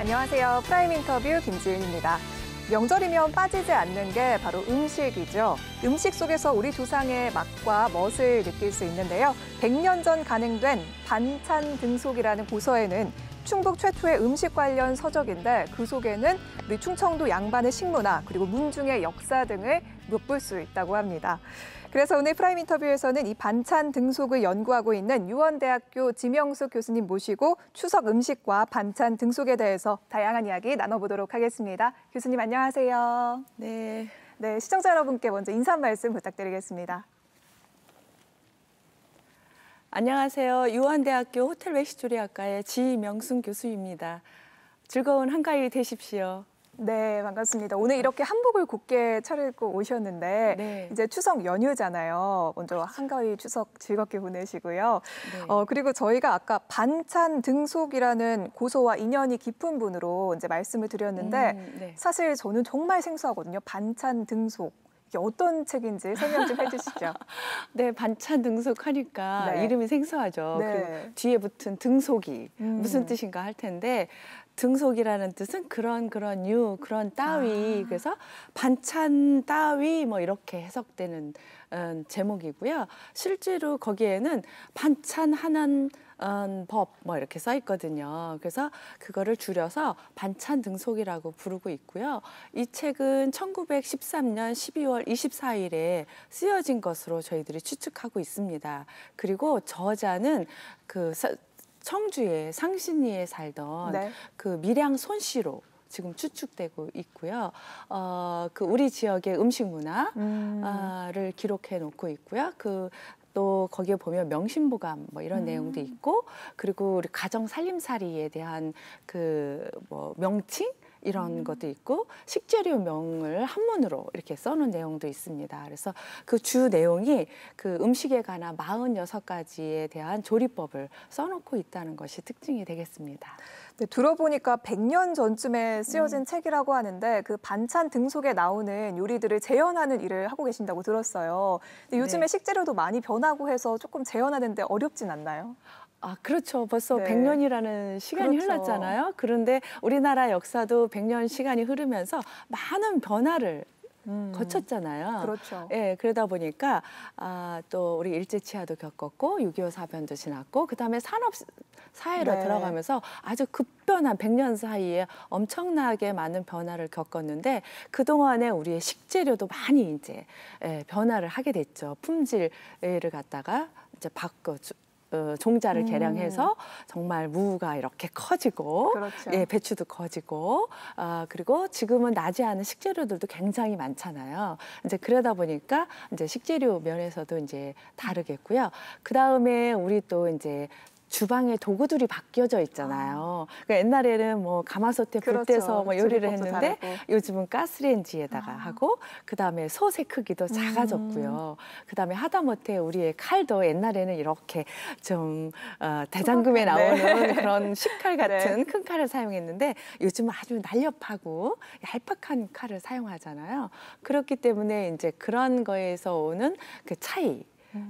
안녕하세요. 프라임 인터뷰 김지은입니다. 명절이면 빠지지 않는 게 바로 음식이죠. 음식 속에서 우리 조상의 맛과 멋을 느낄 수 있는데요. 100년 전 가능된 반찬 등속이라는 고서에는 충북 최초의 음식 관련 서적인데 그 속에는 우리 충청도 양반의 식문화 그리고 문중의 역사 등을 엿볼 수 있다고 합니다. 그래서 오늘 프라임 인터뷰에서는 이 반찬 등속을 연구하고 있는 유원대학교 지명숙 교수님 모시고 추석 음식과 반찬 등속에 대해서 다양한 이야기 나눠보도록 하겠습니다. 교수님 안녕하세요. 네. 네, 시청자 여러분께 먼저 인사 말씀 부탁드리겠습니다. 안녕하세요. 유원대학교 호텔 외시조리학과의 지명순 교수입니다. 즐거운 한가위 되십시오. 네, 반갑습니다. 오늘 이렇게 한복을 곱게 차려입고 오셨는데 네. 이제 추석 연휴잖아요. 먼저 한가위 추석 즐겁게 보내시고요. 네. 어, 그리고 저희가 아까 반찬 등속이라는 고소와 인연이 깊은 분으로 이제 말씀을 드렸는데 음, 네. 사실 저는 정말 생소하거든요. 반찬 등속. 어떤 책인지 설명 좀 해주시죠. 네, 반찬 등속하니까 네. 이름이 생소하죠. 네. 그리고 뒤에 붙은 등속이 음. 무슨 뜻인가 할 텐데 등속이라는 뜻은 그런 그런 유 그런 따위 아. 그래서 반찬 따위 뭐 이렇게 해석되는 음, 제목이고요. 실제로 거기에는 반찬 하는 음, 어, 법뭐 이렇게 써 있거든요. 그래서 그거를 줄여서 반찬 등속이라고 부르고 있고요. 이 책은 1913년 12월 24일에 쓰여진 것으로 저희들이 추측하고 있습니다. 그리고 저자는 그 청주에 상신리에 살던 네. 그 밀양 손씨로 지금 추측되고 있고요. 어, 그 우리 지역의 음식 문화를 음. 기록해 놓고 있고요. 그 또 거기에 보면 명심보감 뭐 이런 음. 내용도 있고 그리고 우리 가정 살림살이에 대한 그 뭐 명칭 이런 음. 것도 있고 식재료 명을 한문으로 이렇게 써놓은 내용도 있습니다. 그래서 그 주 내용이 그 음식에 관한 46가지에 대한 조리법을 써놓고 있다는 것이 특징이 되겠습니다. 네, 들어보니까 100년 전쯤에 쓰여진 음. 책이라고 하는데 그 반찬 등속에 나오는 요리들을 재현하는 일을 하고 계신다고 들었어요. 근데 요즘에 네. 식재료도 많이 변하고 해서 조금 재현하는데 어렵진 않나요? 아, 그렇죠. 벌써 네. 100년이라는 시간이 그렇죠. 흘렀잖아요. 그런데 우리나라 역사도 100년 시간이 흐르면서 많은 변화를 음. 거쳤잖아요. 그렇죠. 예, 그러다 보니까 아, 또 우리 일제치하도 겪었고 6.25 사변도 지났고 그다음에 산업 사회로 네. 들어가면서 아주 급변한 100년 사이에 엄청나게 많은 변화를 겪었는데 그동안에 우리의 식재료도 많이 이제 예, 변화를 하게 됐죠. 품질을 갖다가 이제 바꿔 어, 종자를 음. 개량해서 정말 무가 이렇게 커지고 그렇죠. 예, 배추도 커지고 아, 그리고 지금은 나지 않은 식재료들도 굉장히 많잖아요. 이제 그러다 보니까 이제 식재료 면에서도 이제 다르겠고요. 그 다음에 우리 또 이제 주방의 도구들이 바뀌어져 있잖아요. 아. 그러니까 옛날에는 뭐 가마솥에 불 그렇죠. 떼서 그렇죠. 뭐 요리를 했는데 다르고. 요즘은 가스레인지에다가 아. 하고 그다음에 솥의 크기도 음. 작아졌고요. 음. 그다음에 하다못해 우리의 칼도 옛날에는 이렇게 좀 어, 대장금에 네. 나오는 네. 그런 식칼 네. 같은 네. 큰 칼을 사용했는데 요즘은 아주 날렵하고 얄팍한 칼을 사용하잖아요. 그렇기 때문에 이제 그런 거에서 오는 그 차이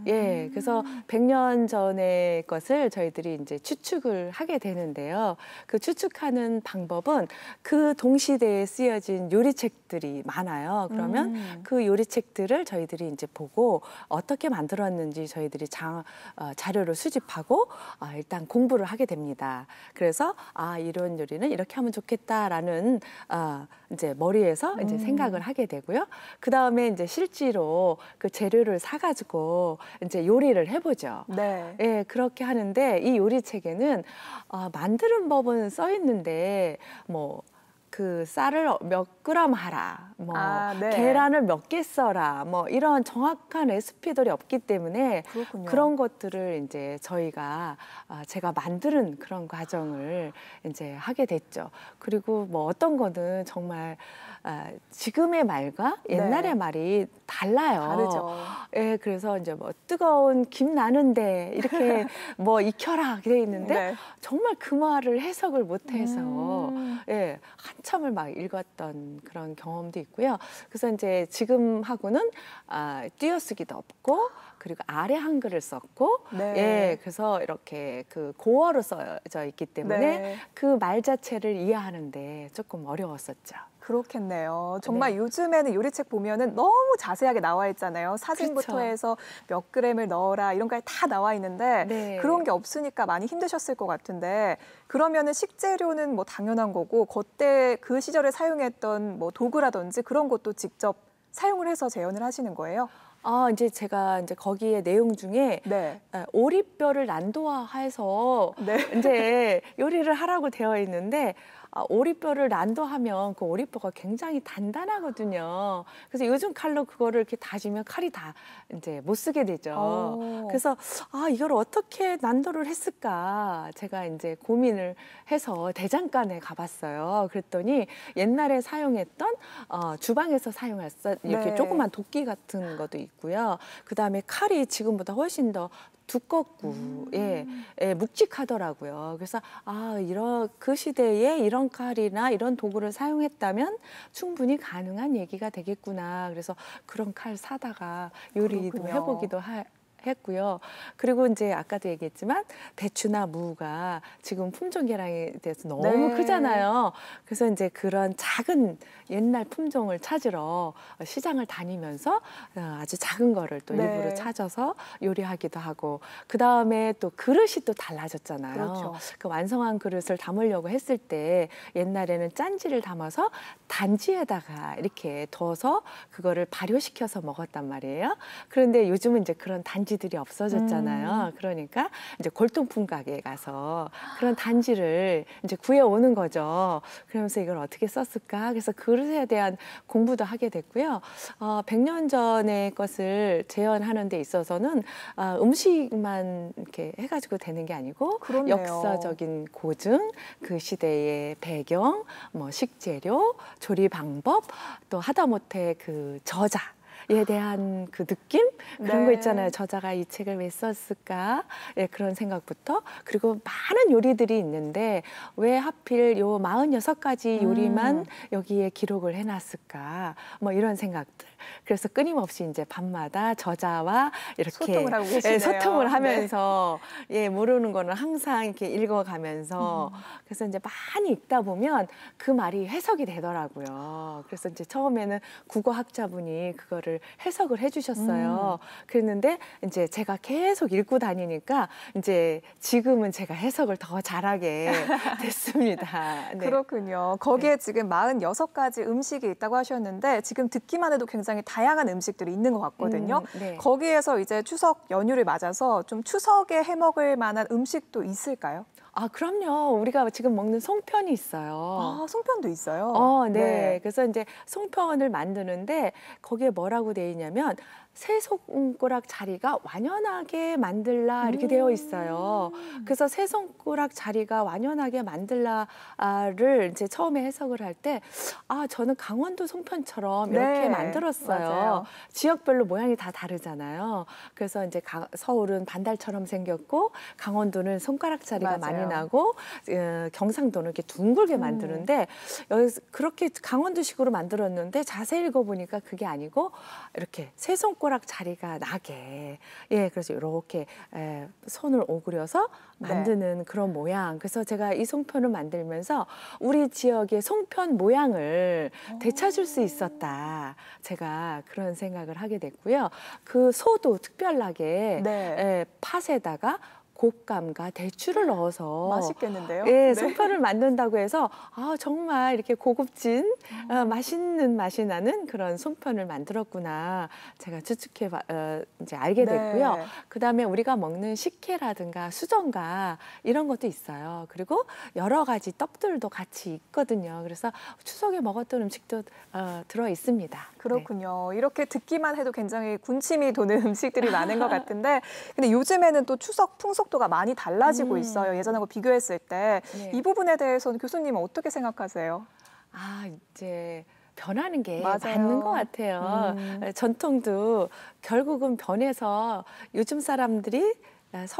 예, 그래서 100년 전의 것을 저희들이 이제 추측을 하게 되는데요. 그 추측하는 방법은 그 동시대에 쓰여진 요리책들이 많아요. 그러면 음. 그 요리책들을 저희들이 이제 보고 어떻게 만들었는지 저희들이 자, 어, 자료를 수집하고 어, 일단 공부를 하게 됩니다. 그래서 아, 이런 요리는 이렇게 하면 좋겠다라는 어, 이제 머리에서 음. 이제 생각을 하게 되고요. 그 다음에 이제 실제로 그 재료를 사가지고 이제 요리를 해보죠. 네. 예, 그렇게 하는데 이 요리 책에는 아, 만드는 법은 써 있는데 뭐그 쌀을 몇 그램 하라, 뭐 아, 네. 계란을 몇 개 써라, 뭐 이런 정확한 레시피들이 없기 때문에 그렇군요. 그런 것들을 이제 저희가 아, 제가 만드는 그런 과정을 이제 하게 됐죠. 그리고 뭐 어떤 거는 정말 아, 지금의 말과 네. 옛날의 네. 말이 달라요. 다르죠. 예, 그래서 이제 뭐 뜨거운 김 나는데 이렇게 뭐 익혀라 돼 있는데 네. 정말 그 말을 해석을 못해서 음. 예. 한참을 막 읽었던 그런 경험도 있고요. 그래서 이제 지금하고는 아, 띄어쓰기도 없고 그리고 아래 한글을 썼고 네. 예 그래서 이렇게 그 고어로 써져 있기 때문에 네. 그말 자체를 이해하는데 조금 어려웠었죠. 그렇겠네요. 정말 네. 요즘에는 요리책 보면은 너무 자세하게 나와 있잖아요. 사진부터 그쵸. 해서 몇 그램을 넣어라 이런 거다 나와 있는데 네. 그런 게 없으니까 많이 힘드셨을 것 같은데 그러면은 식재료는 뭐 당연한 거고 그때 그 시절에 사용했던 뭐 도구라든지 그런 것도 직접 사용을 해서 재현을 하시는 거예요? 아, 이제 제가 이제 거기에 내용 중에 네. 오리뼈를 난도화해서 네. 이제 요리를 하라고 되어 있는데 아, 오리뼈를 난도하면 그 오리뼈가 굉장히 단단하거든요. 그래서 요즘 칼로 그거를 이렇게 다지면 칼이 다 이제 못 쓰게 되죠. 어. 그래서 아 이걸 어떻게 난도를 했을까 제가 이제 고민을 해서 대장간에 가봤어요. 그랬더니 옛날에 사용했던 어, 주방에서 사용했던 이렇게 네. 조그만 도끼 같은 것도 있고요. 그 다음에 칼이 지금보다 훨씬 더 두껍고 음. 예, 예, 묵직하더라고요. 그래서 아 이런 그 시대에 이런 칼이나 이런 도구를 사용했다면 충분히 가능한 얘기가 되겠구나. 그래서 그런 칼 사다가 요리도 그렇군요. 해보기도 하, 했고요. 그리고 이제 아까도 얘기했지만 대추나 무가 지금 품종 개량에 대해서 너무 네. 크잖아요. 그래서 이제 그런 작은 옛날 품종을 찾으러 시장을 다니면서 어, 아주 작은 거를 또 네. 일부러 찾아서 요리하기도 하고 그 다음에 또 그릇이 또 달라졌잖아요. 그렇죠. 그 완성한 그릇을 담으려고 했을 때 옛날에는 짠지를 담아서 단지에다가 이렇게 둬서 그거를 발효시켜서 먹었단 말이에요. 그런데 요즘은 이제 그런 단지 단지들이 없어졌잖아요. 음. 그러니까 이제 골동품 가게에 가서 그런 단지를 이제 구해오는 거죠. 그러면서 이걸 어떻게 썼을까? 그래서 그릇에 대한 공부도 하게 됐고요. 어, 100년 전의 것을 재현하는 데 있어서는 어, 음식만 이렇게 해가지고 되는 게 아니고 그렇네요. 역사적인 고증, 그 시대의 배경, 뭐 식재료, 조리 방법, 또 하다못해 그 저자 에 대한 그 느낌 그런 네. 거 있잖아요. 저자가 이 책을 왜 썼을까? 예, 그런 생각부터 그리고 많은 요리들이 있는데 왜 하필 요 46가지 음. 요리만 음. 여기에 기록을 해놨을까? 뭐 이런 생각들. 그래서 끊임없이 이제 밤마다 저자와 이렇게 소통을, 하고 예, 계시네요. 예, 소통을 네. 하면서 네. 예, 모르는 거는 항상 이렇게 읽어가면서 음. 그래서 이제 많이 읽다 보면 그 말이 해석이 되더라고요. 그래서 이제 처음에는 국어학자분이 그거를 해석을 해주셨어요. 음. 그랬는데 이제 제가 계속 읽고 다니니까 이제 지금은 제가 해석을 더 잘하게 됐습니다. 네. 그렇군요. 네. 거기에 네. 지금 46가지 음식이 있다고 하셨는데 지금 듣기만 해도 굉장히 다양한 음식들이 있는 것 같거든요. 음, 네. 거기에서 이제 추석 연휴를 맞아서 좀 추석에 해먹을 만한 음식도 있을까요? 아, 그럼요. 우리가 지금 먹는 송편이 있어요. 아, 송편도 있어요? 어, 네. 네. 그래서 이제 송편을 만드는데 거기에 뭐라고 돼 있냐면 세 손가락 자리가 완연하게 만들라 이렇게 음 되어 있어요. 그래서 세 손가락 자리가 완연하게 만들라를 이제 처음에 해석을 할 때 아, 저는 강원도 송편처럼 네, 이렇게 네, 만들었어요. 맞아요. 지역별로 모양이 다 다르잖아요. 그래서 이제 가, 서울은 반달처럼 생겼고 강원도는 손가락 자리가 맞아요. 많이 나고 어, 경상도는 이렇게 둥글게 음. 만드는데 여기서 그렇게 강원도식으로 만들었는데 자세히 읽어보니까 그게 아니고 이렇게 세 손가락 손가락 자리가 나게 예 그래서 이렇게 에, 예, 손을 오그려서 네. 만드는 네. 그런 모양 그래서 제가 이 송편을 만들면서 우리 지역의 송편 모양을 어. 되찾을 수 있었다 제가 그런 생각을 하게 됐고요 그 소도 특별하게 네. 에, 예, 팥에다가 곶감과 대추를 넣어서 맛있겠는데요? 예, 네. 소파를 만든다고 해서 아 정말 이렇게 고급진 어. 어, 맛있는 맛이 나는 그런 손편을 만들었구나 제가 추측해 어, 이제 알게 네. 됐고요. 그다음에 우리가 먹는 식혜라든가 수정과 이런 것도 있어요. 그리고 여러 가지 떡들도 같이 있거든요. 그래서 추석에 먹었던 음식도 어, 들어 있습니다. 네. 그렇군요. 네. 이렇게 듣기만 해도 굉장히 군침이 도는 음식들이 많은 것 같은데 근데 요즘에는 또 추석 풍속 충족도가 많이 달라지고 음. 있어요. 예전하고 뭐 비교했을 때이 네. 부분에 대해서는 교수님은 어떻게 생각하세요? 아 이제 변하는 게 맞아요. 맞는 것 같아요. 음. 어, 전통도 결국은 변해서 요즘 사람들이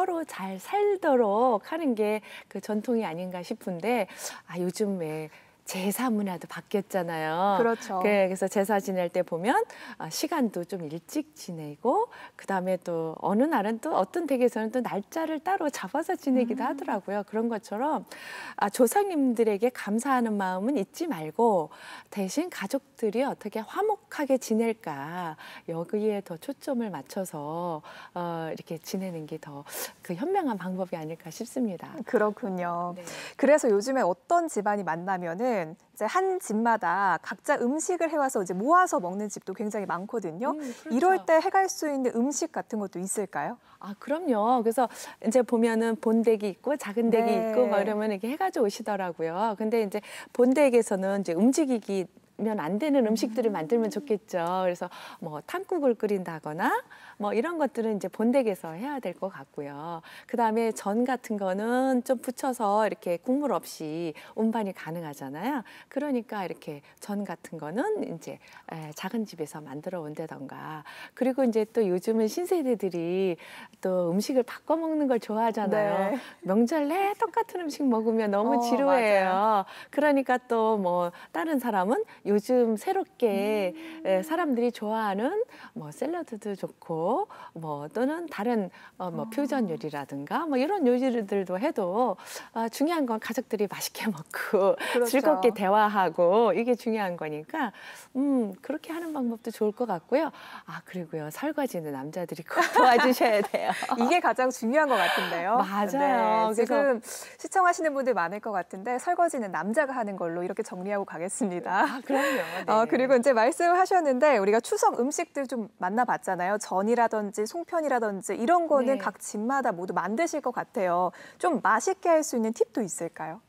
서로 잘 살도록 하는 게 그 전통이 아닌가 싶은데 아 요즘에 제사 문화도 바뀌었잖아요. 그렇죠. 그, 그래, 서 제사 지낼 때 보면 아, 시간도 좀 일찍 지내고 그다음에 또 어느 날은 또 어떤 댁에서는 또 날짜를 따로 잡아서 지내기도 음. 하더라고요. 그런 것처럼 아, 조상님들에게 감사하는 마음은 잊지 말고 대신 가족들이 어떻게 화목하게 지낼까 여기에 더 초점을 맞춰서 어, 이렇게 지내는 게 더 그 현명한 방법이 아닐까 싶습니다. 그렇군요. 네. 그래서 요즘에 어떤 집안이 만나면은 보면은 이제 한 집마다 각자 음식을 해와서 이제 모아서 먹는 집도 굉장히 많거든요. 음, 그렇죠. 이럴 때 해갈 수 있는 음식 같은 것도 있을까요? 아 그럼요. 그래서 이제 보면은 본댁이 있고 작은 댁이 네. 있고 막 이러면 이렇게 해가지고 오시더라고요. 근데 이제 본댁에서는 이제 움직이기 면안 되는 음식들을 만들면 좋겠죠. 그래서 뭐 탕국을 끓인다거나 뭐 이런 것들은 이제 본댁에서 해야 될 것 같고요. 그 다음에 전 같은 거는 좀 부쳐서 이렇게 국물 없이 운반이 가능하잖아요. 그러니까 이렇게 전 같은 거는 이제 작은 집에서 만들어 온다던가 그리고 이제 또 요즘은 신세대들이 또 음식을 바꿔 먹는 걸 좋아하잖아요. 네. 명절 내 똑같은 음식 먹으면 너무 어, 지루해요. 어, 그러니까 또 뭐 다른 사람은 요즘 새롭게 음. 예, 사람들이 좋아하는 뭐 샐러드도 좋고 뭐 또는 다른 어, 뭐 어. 퓨전 요리라든가 뭐 이런 요리들도 해도 어, 중요한 건 가족들이 맛있게 먹고 그렇죠. 즐겁게 대화하고 이게 중요한 거니까 음 그렇게 하는 방법도 좋을 것 같고요. 아 그리고요 설거지는 남자들이 꼭 도와주셔야 돼요. 이게 가장 중요한 것 같은데요. 맞아요. 네, 지금 시청하시는 분들 많을 것 같은데 설거지는 남자가 하는 걸로 이렇게 정리하고 가겠습니다. 아, 그래. 그렇죠. 그럼요. 네. 어, 그리고 이제 말씀하셨는데 우리가 추석 음식들 좀 만나봤잖아요. 전이라든지 송편이라든지 이런 거는 네. 각 집마다 모두 만드실 것 같아요. 좀 맛있게 할 수 있는 팁도 있을까요?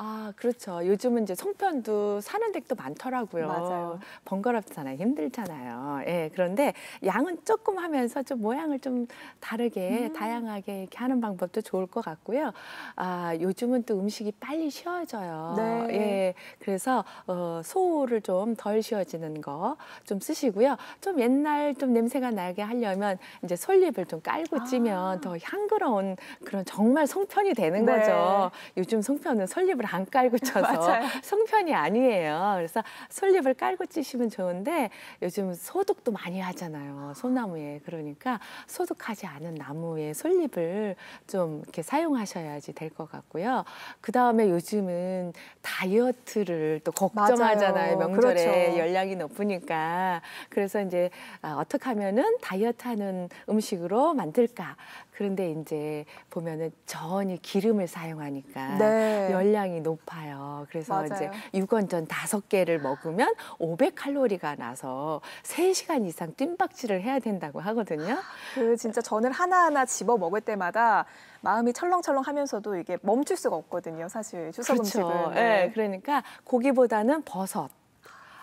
아, 그렇죠. 요즘은 이제 송편도 사는 댁도 많더라고요. 맞아요. 번거롭잖아요. 힘들잖아요. 예, 그런데 양은 조금 하면서 좀 모양을 좀 다르게, 음. 다양하게 이렇게 하는 방법도 좋을 것 같고요. 아, 요즘은 또 음식이 빨리 쉬어져요. 네. 예, 그래서 어, 소를 좀 덜 쉬어지는 거 좀 쓰시고요. 좀 옛날 좀 냄새가 나게 하려면 이제 솔잎을 좀 깔고 아. 찌면 더 향그러운 그런 정말 송편이 되는 네. 거죠. 요즘 송편은 솔잎을 안 깔고 쳐서 송편이 아니에요. 그래서 솔잎을 깔고 찌시면 좋은데 요즘 소독도 많이 하잖아요. 소나무에. 그러니까 소독하지 않은 나무에 솔잎을 좀 이렇게 사용하셔야지 될 것 같고요. 그 다음에 요즘은 다이어트를 또 걱정하잖아요. 맞아요. 명절에 그렇죠. 열량이 높으니까. 그래서 이제 아, 어떻게 하면은 다이어트하는 음식으로 만들까. 그런데 이제 보면은 전이 기름을 사용하니까 네. 열량이 굉장히 높아요. 그래서 맞아요. 이제 유건전 다섯 개를 먹으면 500칼로리가 나서 3시간 이상 뜀박질을 해야 된다고 하거든요. 그 진짜 저는 하나하나 집어 먹을 때마다 마음이 철렁철렁 하면서도 이게 멈출 수가 없거든요. 사실 주사 그렇죠. 음식은. 네. 네. 그러니까 고기보다는 버섯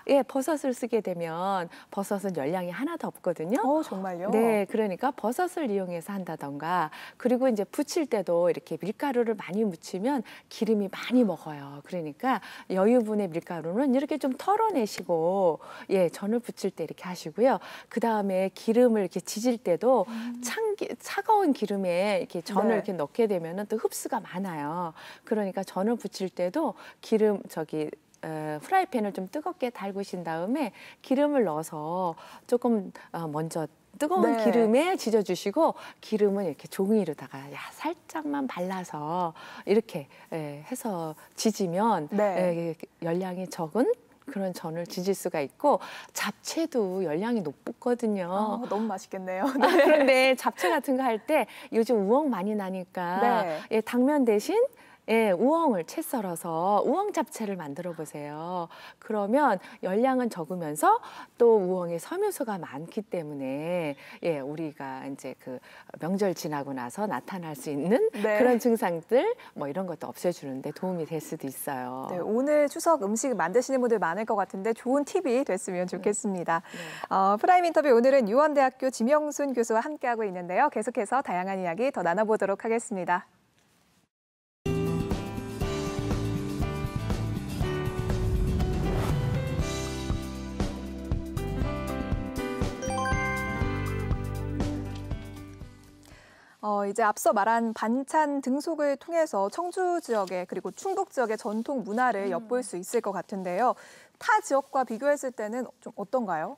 예, 버섯을 쓰게 되면 버섯은 열량이 하나도 없거든요. 어, 정말요? 네, 그러니까 버섯을 이용해서 한다던가 그리고 이제 부칠 때도 이렇게 밀가루를 많이 묻히면 기름이 많이 먹어요. 그러니까 여유분의 밀가루는 이렇게 좀 털어내시고 예, 전을 부칠 때 이렇게 하시고요. 그다음에 기름을 이렇게 지질 때도 음. 참기, 차가운 기름에 이렇게 전을 네. 이렇게 넣게 되면은 또 흡수가 많아요. 그러니까 전을 부칠 때도 기름 저기 프라이팬을 좀 뜨겁게 달구신 다음에 기름을 넣어서 조금 어, 먼저 뜨거운 네. 기름에 지져주시고 기름은 이렇게 종이로다가 야, 살짝만 발라서 이렇게 에, 해서 지지면 네. 에, 열량이 적은 그런 전을 지질 수가 있고 잡채도 열량이 높거든요. 아, 너무 맛있겠네요. 아, 네. 아, 그런데 잡채 같은 거 할 때 요즘 우엉 많이 나니까 네. 예, 당면 대신 예, 우엉을 채 썰어서 우엉 잡채를 만들어 보세요. 그러면 열량은 적으면서 또 우엉에 섬유소가 많기 때문에 예, 우리가 이제 그 명절 지나고 나서 나타날 수 있는 네. 그런 증상들 뭐 이런 것도 없애주는데 도움이 될 수도 있어요. 네, 오늘 추석 음식 만드시는 분들 많을 것 같은데 좋은 팁이 됐으면 좋겠습니다. 네. 네. 어, 프라임 인터뷰 오늘은 유원대학교 지명순 교수와 함께하고 있는데요. 계속해서 다양한 이야기 더 나눠보도록 하겠습니다. 어, 이제 앞서 말한 반찬 등속을 통해서 청주 지역의 그리고 충북 지역의 전통 문화를 엿볼 음. 수 있을 것 같은데요. 타 지역과 비교했을 때는 좀 어떤가요?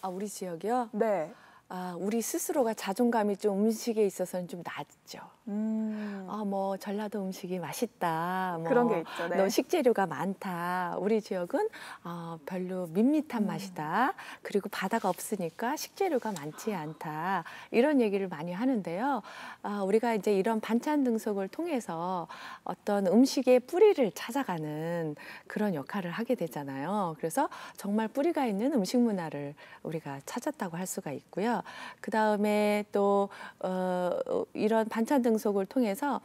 아, 우리 지역이요? 네. 아, 우리 스스로가 자존감이 좀 음식에 있어서는 좀 낮죠. 음. 아뭐 전라도 음식이 맛있다. 뭐 그런 게 있죠. 네. 너 식재료가 많다. 우리 지역은 어, 별로 밋밋한 음. 맛이다. 그리고 바다가 없으니까 식재료가 많지 않다. 이런 얘기를 많이 하는데요. 어, 우리가 이제 이런 반찬 등속을 통해서 어떤 음식의 뿌리를 찾아가는 그런 역할을 하게 되잖아요. 그래서 정말 뿌리가 있는 음식 문화를 우리가 찾았다고 할 수가 있고요. 그 다음에 또 어, 이런 반찬 등속 방송을 통해서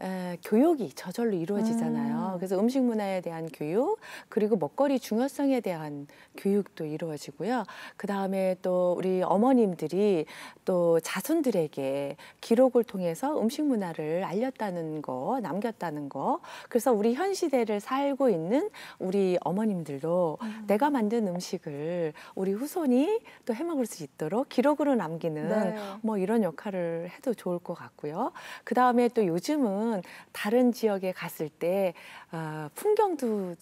에, 교육이 저절로 이루어지잖아요. 음. 그래서 음식 문화에 대한 교육, 그리고 먹거리 중요성에 대한 교육도 이루어지고요. 그 다음에 또 우리 어머님들이 또 자손들에게 기록을 통해서 음식 문화를 알렸다는 거, 남겼다는 거. 그래서 우리 현 시대를 살고 있는 우리 어머님들도 음. 내가 만든 음식을 우리 후손이 또 해먹을 수 있도록 기록으로 남기는 네. 뭐 이런 역할을 해도 좋을 것 같고요. 그 다음에 또 요즘은 다른 지역에 갔을 때 어, 풍경도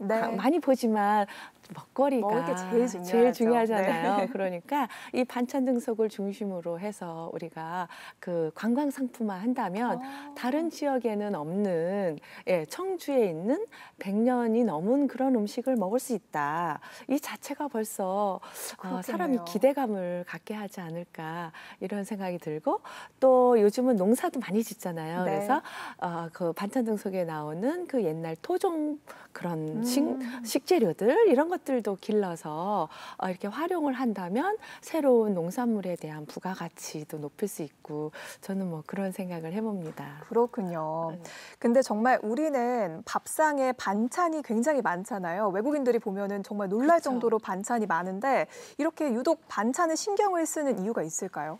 네. 많이 보지만 먹거리가 제일, 제일, 네. 중요하잖아요. 네. 그러니까 이 반찬 등속을 중심으로 해서 우리가 그 관광 상품화 한다면 오. 아. 다른 지역에는 없는 예, 청주에 있는 100년이 넘은 그런 음식을 먹을 수 있다. 이 자체가 벌써 어, 사람이 기대감을 갖게 하지 않을까 이런 생각이 들고 또 요즘은 농사도 많이 짓잖아요. 네. 그래서 어, 그 반찬 등속에 나오는 그 옛날 토종 그런 음. 식, 식재료들 이런 것들도 길러서 어, 이렇게 활용을 한다면 새로운 농산물에 대한 부가가치도 높일 수 있고 저는 뭐 그런 생각을 해봅니다. 그렇군요. 네. 근데 정말 우리는 밥상에 반찬이 굉장히 많잖아요. 외국인들이 보면은 정말 놀랄 그렇죠. 정도로 반찬이 많은데 이렇게 유독 반찬에 신경을 쓰는 이유가 있을까요?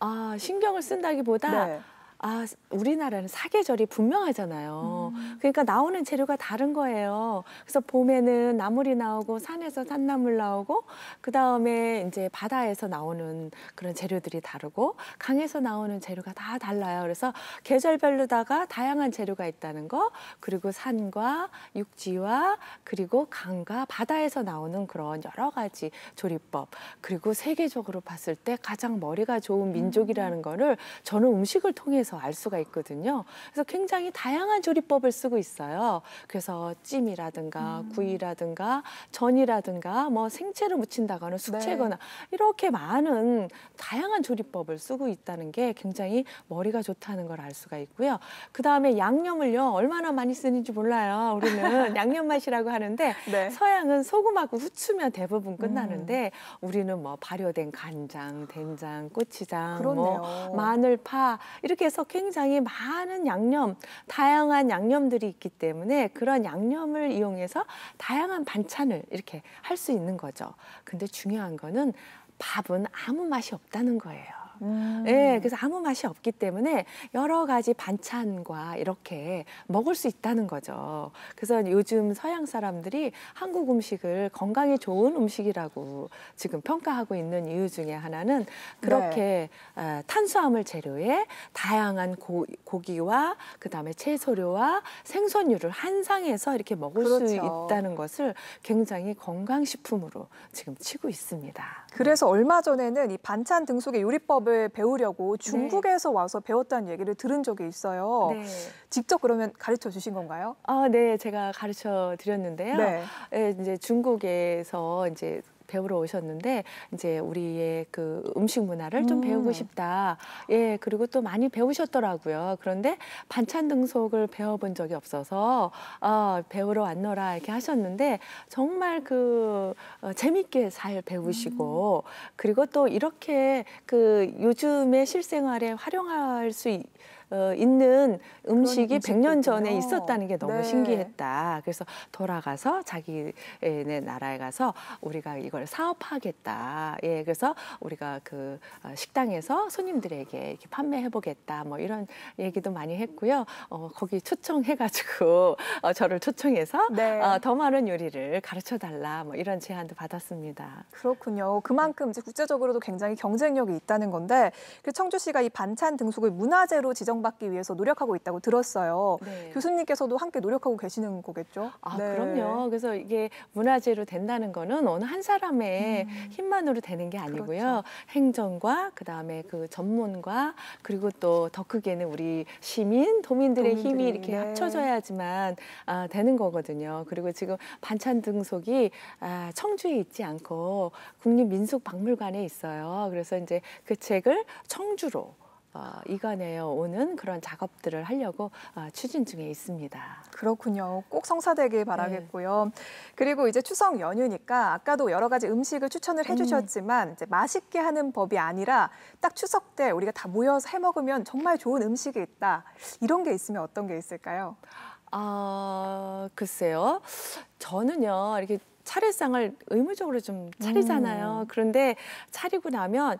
아, 신경을 쓴다기보다 네. 아, 우리나라는 사계절이 분명하잖아요. 음. 그러니까 나오는 재료가 다른 거예요. 그래서 봄에는 나물이 나오고 산에서 산나물 나오고 그다음에 이제 바다에서 나오는 그런 재료들이 다르고 강에서 나오는 재료가 다 달라요. 그래서 계절별로다가 다양한 재료가 있다는 거 그리고 산과 육지와 그리고 강과 바다에서 나오는 그런 여러 가지 조리법 그리고 세계적으로 봤을 때 가장 머리가 좋은 민족이라는 음. 거를 저는 음식을 통해서 향에서 알 수가 있거든요. 그래서 굉장히 다양한 조리법을 쓰고 있어요. 그래서 찜이라든가 음. 구이라든가 전이라든가 뭐 생채를 무친다거나 숙채거나 네. 이렇게 많은 다양한 조리법을 쓰고 있다는 게 굉장히 머리가 좋다는 걸 알 수가 있고요. 그다음에 양념을요. 얼마나 많이 쓰는지 몰라요. 우리는 양념 맛이라고 하는데 네. 서양은 소금하고 후추면 대부분 끝나는데 음. 우리는 뭐 발효된 간장, 된장, 고추장, 뭐 그렇네뭐 마늘파 이렇게 해서 한국에서 굉장히 많은 양념, 다양한 양념들이 있기 때문에 그런 양념을 이용해서 다양한 반찬을 이렇게 할 수 있는 거죠. 근데 중요한 거는 밥은 아무 맛이 없다는 거예요. 음. 예, 그래서 아무 맛이 없기 때문에 여러 가지 반찬과 이렇게 먹을 수 있다는 거죠. 그래서 요즘 서양 사람들이 한국 음식을 건강에 좋은 음식이라고 지금 평가하고 있는 이유 중에 하나는 그렇게 네. 아, 탄수화물 재료에 다양한 고, 고기와 그다음에 채소류와 생선류를 한상에서 이렇게 먹을 그렇죠. 수 있다는 것을 굉장히 건강식품으로 지금 치고 있습니다. 그래서 얼마 전에는 이 반찬 등속의 요리법 방법을 배우려고 네. 중국에서 와서 배웠다는 얘기를 들은 적이 있어요. 네. 직접 그러면 가르쳐 주신 건가요? 아, 네, 제가 가르쳐 드렸는데요. 네. 네, 이제 중국에서 이제 배우러 오셨는데 이제 우리의 그 음식 문화를 음. 좀 배우고 싶다. 예, 그리고 또 많이 배우셨더라고요. 그런데 반찬 등속을 배워본 적이 없어서 어, 배우러 왔노라 이렇게 하셨는데 정말 그 어, 재밌게 잘 배우시고 음. 그리고 또 이렇게 그 요즘의 실생활에 활용할 수 있, 어, 있는 음식이 100년 전에 있었다는 게 너무 네. 신기했다. 그래서 돌아가서 자기네 나라에 가서 우리가 이걸 사업하겠다. 예, 그래서 우리가 그 어, 식당에서 손님들에게 이렇게 판매해보겠다. 뭐 이런 얘기도 많이 했고요. 어, 거기 초청해가지고 어, 저를 초청해서 네. 어, 더 많은 요리를 가르쳐달라. 뭐 이런 제안도 받았습니다. 그렇군요. 그만큼 이제 국제적으로도 굉장히 경쟁력이 있다는 건데 그 청주시가 이 반찬 등속을 문화재로 지정 인정받기 위해서 노력하고 있다고 들었어요. 네. 교수님께서도 함께 노력하고 계시는 거겠죠? 아, 네. 그럼요. 그래서 이게 문화재로 된다는 거는 어느 한 사람의 음. 힘만으로 되는 게 아니고요. 그렇죠. 행정과 그다음에 그 전문과 그리고 또 더 크게는 우리 시민, 도민들의 도민들이, 힘이 이렇게 네. 합쳐져야지만 아, 되는 거거든요. 그리고 지금 반찬 등속이 아, 청주에 있지 않고 국립민속박물관에 있어요. 그래서 이제 그 책을 청주로 아, 이관에 오는 그런 작업들을 하려고 아, 추진 중에 있습니다. 그렇군요. 꼭 성사되길 네. 바라겠고요. 네. 그리고 이제 추석 연휴니까 아까도 여러 가지 음식을 추천을 음. 해주셨지만 음. 이제 맛있게 하는 법이 아니라 딱 추석 때 우리가 다 모여서 해 먹으면 정말 좋은 음식이 있다. 이런 게 있으면 어떤 게 있을까요? 아 글쎄요. 저는요 이렇게 차례상을 의무적으로 좀 차리잖아요. 음. 그런데 차리고 나면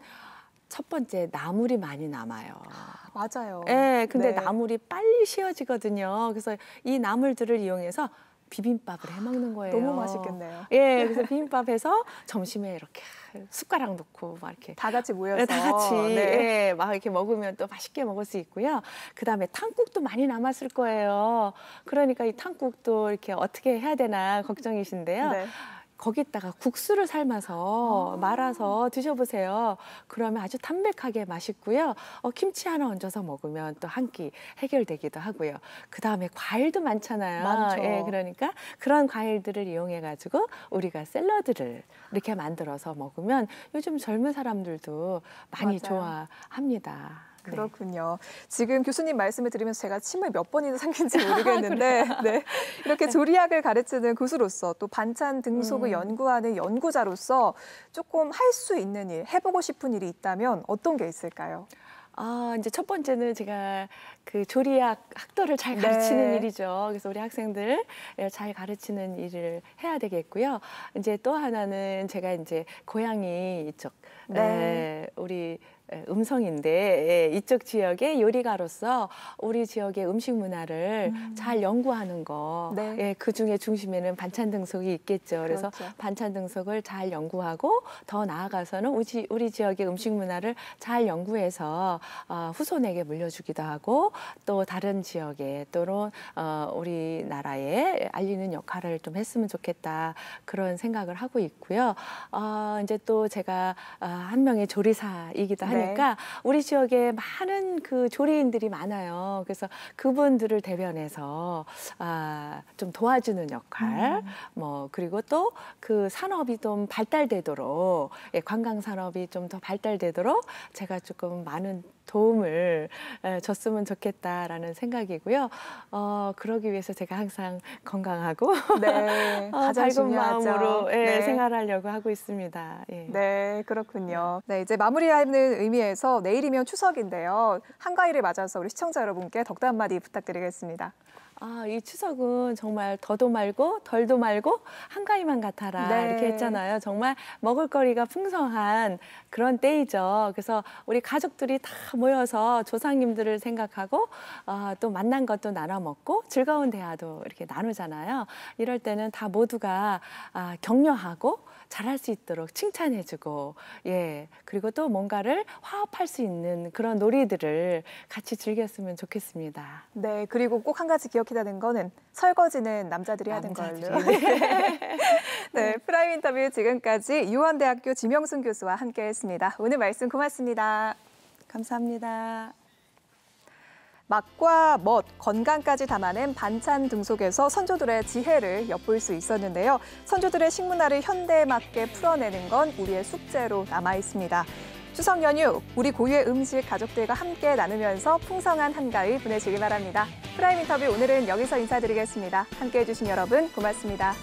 첫 번째 나물이 많이 남아요. 아, 맞아요. 네, 근데 네. 나물이 빨리 쉬어지거든요. 그래서 이 나물들을 이용해서 비빔밥을 해 먹는 거예요. 너무 맛있겠네요. 예, 네. 그래서 비빔밥에서 점심에 이렇게 숟가락 넣고 막 이렇게 다 같이 모여서 예, 다 같이 네. 예, 막 이렇게 먹으면 또 맛있게 먹을 수 있고요. 그다음에 탕국도 많이 남았을 거예요. 그러니까 이 탕국도 이렇게 어떻게 해야 되나 걱정이신데요. 네. 거기다가 국수를 삶아서 아 말아서 드셔보세요. 그러면 아주 담백하게 맛있고요. 어, 김치 하나 얹어서 먹으면 또 한 끼 해결되기도 하고요. 그 다음에 과일도 많잖아요. 많죠. 예, 그러니까 그런 과일들을 이용해가지고 우리가 샐러드를 이렇게 만들어서 먹으면 요즘 젊은 사람들도 많이 맞아요. 좋아합니다. 네. 그렇군요. 지금 교수님 말씀을 들으면서 제가 침을 몇 번이나 삼킨지 모르겠는데 네. 이렇게 네. 조리학을 가르치는 교수로서 또 반찬 등속을 음. 연구하는 연구자로서 조금 할 수 있는 일, 해보고 싶은 일이 있다면 어떤 게 있을까요? 아, 이제 첫 번째는 제가 그 조리학 학도를 잘 네. 가르치는 네. 일이죠. 그래서 우리 학생들 예, 잘 가르치는 일을 해야 되겠고요. 이제 또 하나는 제가 이제 고향이 이쪽 네. 에, 예, 우리 예, 음성인데 예, 이쪽 지역의 요리가로서 우리 지역의 음식 문화를 음. 잘 연구하는 거. 네. 예, 그 중에 중심에는 반찬 등속이 있겠죠. 그래서 그렇죠. 반찬 등속을잘 연구하고 더 나아가서는 우리, 우리 지역의 음식 문화를 잘 연구해서 어, 후손에게 물려주기도 하고 또 다른 지역에 또는 어, 우리나라에 알리는 역할을 좀 했으면 좋겠다 그런 생각을 하고 있고요. 어, 이제 또 제가 어, 한 명의 조리사이기도 네. 하니까 네. 우리 지역에 많은 그 조리인들이 많아요. 그래서 그분들을 대변해서 아, 좀 도와주는 역할, 음. 뭐 그리고 또 그 산업이 좀 발달되도록 예, 관광 산업이 좀 더 발달되도록 제가 조금 많은 도움을 줬으면 좋겠다라는 생각이고요. 어, 그러기 위해서 제가 항상 건강하고 네, 어, 가장 밝은 중요하죠. 마음으로 예, 네. 생활하려고 하고 있습니다. 예. 네, 그렇군요. 네, 네 이제 마무리하는 의미에서 내일이면 추석인데요. 한가위를 맞아서 우리 시청자 여러분께 덕담 한마디 부탁드리겠습니다. 아, 이 추석은 정말 더도 말고 덜도 말고 한가위만 같아라 네. 이렇게 했잖아요. 정말 먹을거리가 풍성한 그런 때이죠. 그래서 우리 가족들이 다 모여서 조상님들을 생각하고 어, 또 만난 것도 나눠 먹고 즐거운 대화도 이렇게 나누잖아요. 이럴 때는 다 모두가 아, 격려하고 잘할 수 있도록 칭찬해주고 예 그리고 또 뭔가를 화합할 수 있는 그런 놀이들을 같이 즐겼으면 좋겠습니다. 네 그리고 꼭 한 가지 기억해야 되는 거는 설거지는 남자들이 하는 남자들이. 걸로. 네, 네 프라임 인터뷰 지금까지 유원대학교 지명순 교수와 함께했습니다. 오늘 말씀 고맙습니다. 감사합니다. 맛과 멋, 건강까지 담아낸 반찬 등속에서 선조들의 지혜를 엿볼 수 있었는데요. 선조들의 식문화를 현대에 맞게 풀어내는 건 우리의 숙제로 남아 있습니다. 추석 연휴, 우리 고유의 음식 가족들과 함께 나누면서 풍성한 한가위 보내시길 바랍니다. 프라임 인터뷰 오늘은 여기서 인사드리겠습니다. 함께해 주신 여러분 고맙습니다.